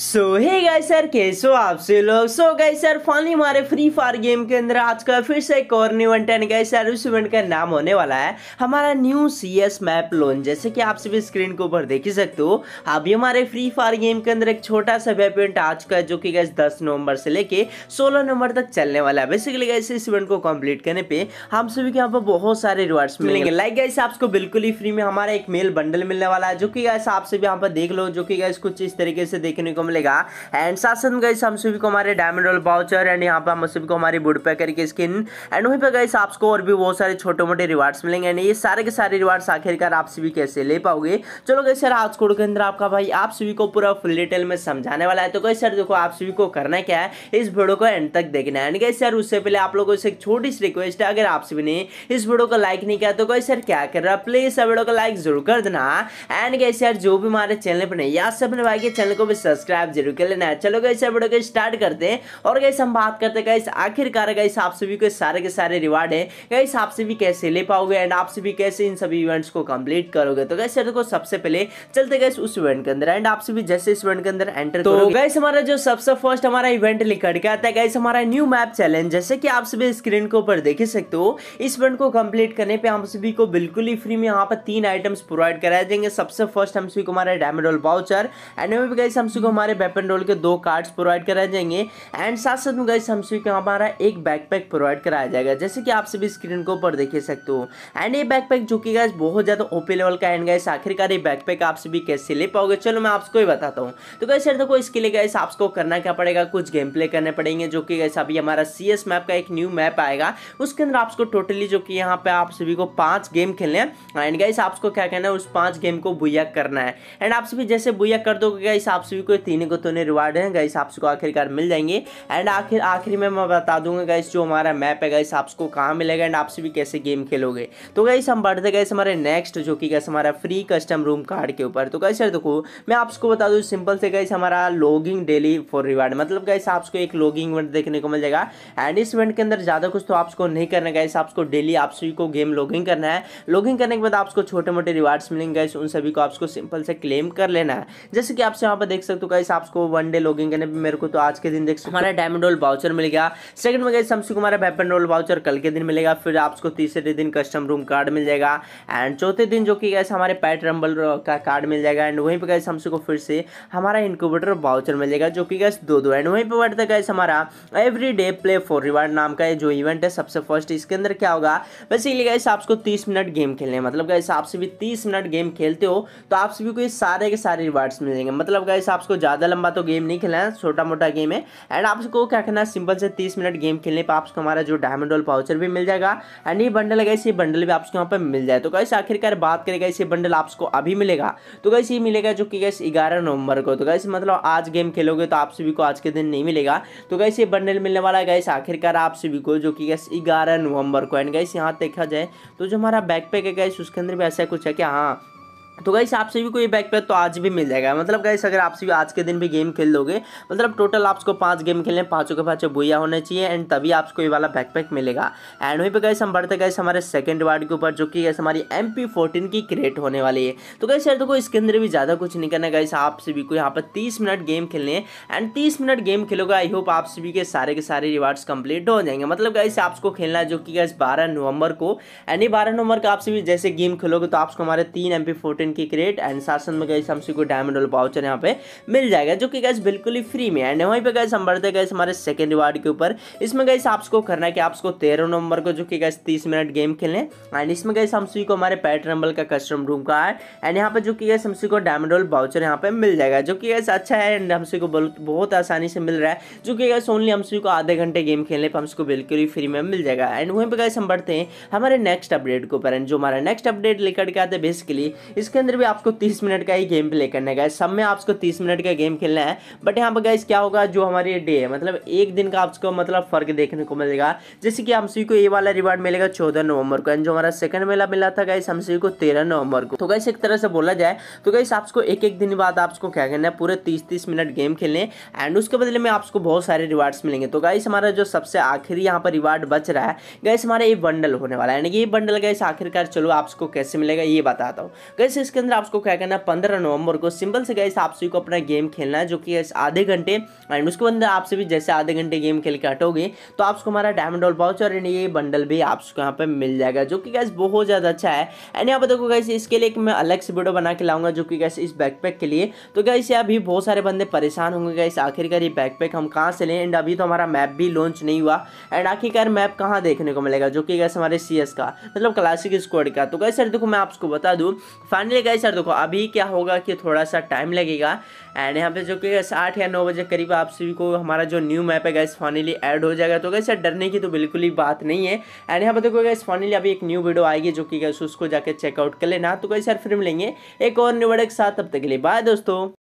सो hey guys sir कैसे हो आप से लोग सो गाइस सर फाइनली हमारे फ्री फायर गेम के अंदर आज का फिर से एक और इवेंट है गाइस सर उस इवेंट का नाम होने वाला है हमारा न्यू सीएस मैप लोन जैसे कि आप सभी स्क्रीन के ऊपर देख ही सकते हो अभी हमारे फ्री फायर गेम के अंदर एक छोटा सा वेब इवेंट आ चुका है जो कि गैस दस नवंबर से लेके सोलह नवंबर तक चलने वाला है बेसिकली गैस इस इवेंट को कम्प्लीट करने पर हम सभी के यहाँ पर बहुत सारे रिवार्ड्स मिलेंगे लाइक गैस आपको बिल्कुल ही फ्री में हमारा एक मेल बंडल मिलने वाला है जो कि गैस आप सभी यहाँ पर देख लो जो कि गैस कुछ इस तरीके से देखने को को मिलेगा एंड साथ साथ में हम सभी को हमारे डायमंड रोल बाउचर एंड यहाँ पर हम सभी को हमारी बुड पैकर की स्किन एंड वहीं पर गाइस आपको और भी बहुत सारे छोटे मोटे रिवार्ड्स मिलेंगे एंड ये सारे के सारे रिवार्ड्स आखिरकार आप सभी कैसे ले पाओगे चलो गई सर आज कोड के अंदर आपका भाई आप सभी को पूरा फुल डिटेल में समझाने वाला है तो गई सर देखो आप सभी को करना क्या है इस वीडियो को एंड तक देखना एंड गई सर उससे पहले आप लोगों से एक छोटी सी रिक्वेस्ट है अगर आप सभी ने इस वीडियो को लाइक नहीं किया तो गई सर क्या कर रहा प्लीज वीडियो को लाइक जरूर कर देना एंड गई सर जो भी हमारे चैनल पर नहीं या सब भाई के चैनल को भी सब्सक्राइब सब्सक्राइब जरूर कर लेना है चलो गई वीडियो को स्टार्ट करते हैं और गई हम बात करते हैं गई आखिरकार गई आप सभी को सारे के सारे रिवार्ड है गई आप सभी कैसे ले पाओगे एंड आप सभी कैसे इन सभी इवेंट्स को कंप्लीट करोगे तो गैस देखो सबसे पहले चलते गए उस इवेंट के अंदर एंड आप सभी जैसे इस इवेंट के अंदर एंटर तो गैस हमारा जो सबसे फर्स्ट हमारा इवेंट निकल के आता है गैस हमारा न्यू मैप चैलेंज जैसे कि आप सभी स्क्रीन के ऊपर देख सकते हो इस इवेंट को कंप्लीट करने पे हम सभी को बिल्कुल ही फ्री में यहाँ पर तीन आइटम्स प्रोवाइड कराए जाएंगे सबसे फर्स्ट हम सभी को हमारा डायमंड वाउचर एंड गैस हम सभी को हमारे वेपन रोल के दो कार्ड्स प्रोवाइड कराए जाएंगे एंड साथ साथ में गाइस हम सभी को हमारा एक बैकपैक प्रोवाइड कराया जाएगा जैसे कि आप सभी स्क्रीन के ऊपर देख सकते हो एंड ये बैकपैक जो कि गाइस बहुत ज़्यादा ओपी लेवल का एंड गाइस आखिरकार ये बैकपैक आप सभी कैसे ले पाओगे चलो मैं आपको ही बताता हूँ तो गाइस यार देखो इसके लिए गाइस आपको करना क्या पड़ेगा कुछ गेम प्ले करने पड़ेंगे जो कि गाइस अभी हमारा सी मैप का एक न्यू मैप आएगा उसके अंदर आपको टोटली जो कि यहाँ पे आप सभी को पांच गेम खेलने एंड गाइस आपको क्या कहना है उस पांच गेम को बुया करना है एंड आप सभी जैसे बुया कर दोगे गाइस आप सभी को तीनों को तो उन्हें रिवार्ड है गाइस आप सबको आखिरकार मिल जाएंगे एंड आखिर आखिरी में मैं बता दूंगा गाइस जो हमारा मैप है गाइस आप सबको कहाँ मिलेगा एंड आपसे भी कैसे गेम खेलोगे तो गाइस हम बढ़ते गए हमारे नेक्स्ट जो कि गैस हमारा फ्री कस्टम रूम कार्ड के ऊपर तो गाइस यार देखो मैं आपको बता दूँ सिंपल से गाइस हमारा लॉगिंग डेली फॉर रिवार्ड मतलब गाइस आपको एक लॉगिंग इवेंट देखने को मिल जाएगा एंड इस इवेंट के अंदर ज़्यादा कुछ तो आपको नहीं करना गाइस आपको डेली आप सभी को गेम लॉगिंग करना है लॉगिंग करने के बाद आपको छोटे मोटे रिवार्ड्स मिलेंगे गाइस उन सभी को आपको सिंपल से क्लेम कर लेना है जैसे कि आप यहाँ पर देख सकते हो गाइस आपको वन डे लॉगिंग करने पे मेरे को तो आज के दिन देख हमारा डायमंड रोल बाउचर मिल गया सेकंड में गाइस हमसे हमारा वेपन रोल बाउचर कल के दिन मिलेगा फिर आपको तीसरे दिन कस्टम रूम कार्ड मिल जाएगा एंड चौथे दिन जो कि गैस हमारे पैट रंबल का कार्ड मिल जाएगा एंड वहीं पर गए हमसे को फिर से हमारा इनक्यूबेटर बाउचर मिल जाएगा जो कि गैस दो दो एंड वहीं पर बढ़ता गए हमारा every day play for reward नाम का जो इवेंट है सबसे फर्स्ट इसके अंदर क्या होगा वैसे ही गए आपको तीस मिनट गेम खेलने मतलब गए आपसे भी तीस मिनट गेम खेलते हो तो आपसे भी कोई सारे के सारे रिवार्ड्स मिलेंगे मतलब गए आपको ज़्यादा लंबा तो गेम नहीं खेला है छोटा मोटा गेम है एंड आपको क्या करना है सिंपल से तीस मिनट गेम खेलने पर आपको हमारा जो डायमंड रोल पाउचर भी मिल जाएगा एंड ये बंडल है इसी बंडल भी आपको यहाँ पर मिल जाए तो कैसे आखिरकार बात करेगा इसे बंडल आपको अभी मिलेगा तो कैसे मिलेगा जो कि कैसे ग्यारह नवंबर को तो कैसे मतलब आज गेम खेलोगे तो आप सभी को आज के दिन नहीं मिलेगा तो कैसे बंडल मिलने वाला है गैस आखिरकार आप सभी को जो कि कैसे ग्यारह नवंबर को एंड गैस यहाँ देखा जाए तो जो हमारा बैकपैक है गैस उसके अंदर भी ऐसा कुछ है कि हाँ तो गाइस आपसे भी कोई बैकपैक तो आज भी मिल जाएगा मतलब गाइस अगर आपसे भी आज के दिन भी गेम खेल लोगे मतलब टोटल आपको पांच गेम खेलने पांचों के पाँचों बुया होने चाहिए एंड तभी आपको ये वाला बैकपैक मिलेगा एंड वहीं पे गाइस हम बढ़ते गए हमारे सेकंड वार्ड के ऊपर जो कि गैस हमारी एम की क्रिएट होने वाली है तो गैस यार देखो इसके अंदर भी ज़्यादा कुछ नहीं करना गाइस आपसे भी को यहाँ पर तीस मिनट गेम खेलने हैं एंड तीस मिनट गेम खेलोगे आई होप आप सभी के सारे के सारे रिवार्ड्स कंप्लीट हो जाएंगे मतलब गाइस आपको खेलना है जो कि गैस बारह नवंबर को यानी बारह नवंबर का आपसे भी जैसे गेम खेलोगे तो आपको हमारे तीन एम पी बैंक की क्रेट एंड साथ साथ में हम सी को डायमंड वाला पाउचर यहाँ पे मिल जाएगा जो कि गैस बिल्कुल ही फ्री में एंड वहीं पर गैस हम बढ़ते गए हमारे सेकेंड रिवार्ड के ऊपर इसमें गैस आपको करना है कि आपको तेरह नवंबर को जो कि गैस तीस मिनट गेम खेलें एंड इसमें गैस हम को हमारे पैट रंबल का कस्टम रूम का है एंड यहाँ पे जो कि गैस हम को डायमंड वाला पाउचर यहाँ पे मिल जाएगा जो कि गैस अच्छा है एंड हमसे को बहुत आसानी से मिल रहा है जो कि गैस ओनली हमसे को आधे घंटे गेम खेलने पर हमसे को बिल्कुल ही फ्री में मिल जाएगा एंड वहीं पर गैस हम बढ़ते हैं हमारे नेक्स्ट अपडेट को पर एंड जो हमारा नेक्स्ट अपडेट लेकर के आते हैं बेसिकली इस इसके अंदर भी आपको तीस मिनट का ही गेम प्ले करने का है सब में आपको तीस मिनट का गेम खेलना है बट यहाँ पर गाइस क्या होगा जो हमारी डे है मतलब एक दिन का आपको मतलब फर्क देखने को मिलेगा जैसे कि हम सभी को ये वाला रिवार्ड मिलेगा चौदह नवंबर को एंड जो हमारा सेकंड मेला मिला था गाइस हम सभी को तेरह नवंबर को तो गाइस एक तरह से बोला जाए तो गाइस आपको एक एक दिन बाद आपको क्या करना है पूरे तीस तीस मिनट गेम खेलने एंड उसके बदले में आपको बहुत सारे रिवार्ड्स मिलेंगे तो गाइस हमारा जो सबसे आखिरी यहाँ पर रिवार्ड बच रहा है गाइस हमारा ये बंडल होने वाला है यानी कि ये बंडल गाइस आखिरकार चलो आपको कैसे मिलेगा ये बताता हूँ गाइस इसके अंदर आपको क्या करना है पंद्रह नवंबर को सिंपल से गैस आप सभी को अपना गेम खेलना है जो कि आधे घंटे एंड उसके अंदर आप सभी जैसे आधे घंटे गेम खेल के हटोगे तो आपको हमारा डायमंड ऑल पाउच और ये बंडल भी आपको यहाँ पर मिल जाएगा जो कि गैस बहुत ज़्यादा अच्छा है एंड यहाँ पर देखो गैस इसके लिए मैं अलग से वीडियो बना के लाऊंगा जो कि गैस इस बैकपैक के लिए तो गैस ये अभी बहुत सारे बंदे परेशान होंगे गैस आखिरकार ये बैकपैक हम कहाँ से लें एंड अभी तो हमारा मैप भी लॉन्च नहीं हुआ एंड आखिरकार मैप कहाँ देखने को मिलेगा जो कि गैस हमारे सी का मतलब क्लासिक स्क्वाड का तो गैस सर देखो मैं आपको बता दूँ फाइनली फाइनली गए सर देखो अभी क्या होगा कि थोड़ा सा टाइम लगेगा एंड यहाँ पे जो कि आठ या नौ बजे करीब आप सभी को हमारा जो न्यू मैप है गैस फाइनली ऐड हो जाएगा तो गैस सर डरने की तो बिल्कुल ही बात नहीं है एंड यहाँ पे देखो गैस फाइनली अभी एक न्यू वीडियो आएगी जो कि गैस उसको जाकर चेकआउट कर लेना तो गई सर फिर मिलेंगे एक और न्यू वर्ड के साथ तब तक के लिए बाय दोस्तों